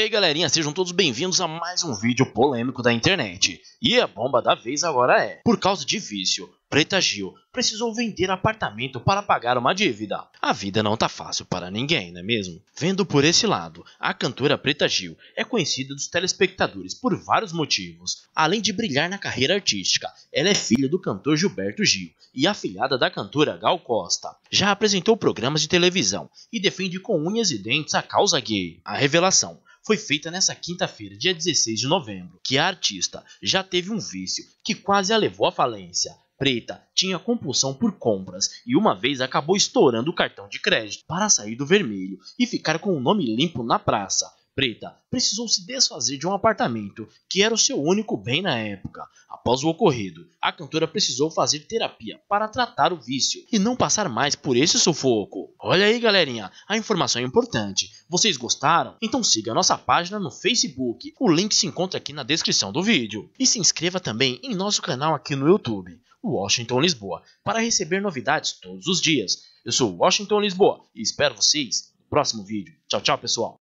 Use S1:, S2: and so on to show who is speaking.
S1: E aí galerinha, sejam todos bem-vindos a mais um vídeo polêmico da internet. E a bomba da vez agora é: por causa de vício, Preta Gil precisou vender apartamento para pagar uma dívida. A vida não tá fácil para ninguém, não é mesmo? Vendo por esse lado, a cantora Preta Gil é conhecida dos telespectadores por vários motivos. Além de brilhar na carreira artística, ela é filha do cantor Gilberto Gil e afilhada da cantora Gal Costa. Já apresentou programas de televisão e defende com unhas e dentes a causa gay. A revelação foi feita nessa quinta-feira, dia 16 de novembro, que a artista já teve um vício que quase a levou à falência. Preta tinha compulsão por compras e uma vez acabou estourando o cartão de crédito para sair do vermelho e ficar com o nome limpo na praça. Preta precisou se desfazer de um apartamento que era o seu único bem na época. Após o ocorrido, a cantora precisou fazer terapia para tratar o vício e não passar mais por esse sufoco. Olha aí, galerinha, a informação é importante. Vocês gostaram? Então siga a nossa página no Facebook. O link se encontra aqui na descrição do vídeo. E se inscreva também em nosso canal aqui no YouTube, Washington Lisboa, para receber novidades todos os dias. Eu sou Washington Lisboa e espero vocês no próximo vídeo. Tchau, tchau, pessoal.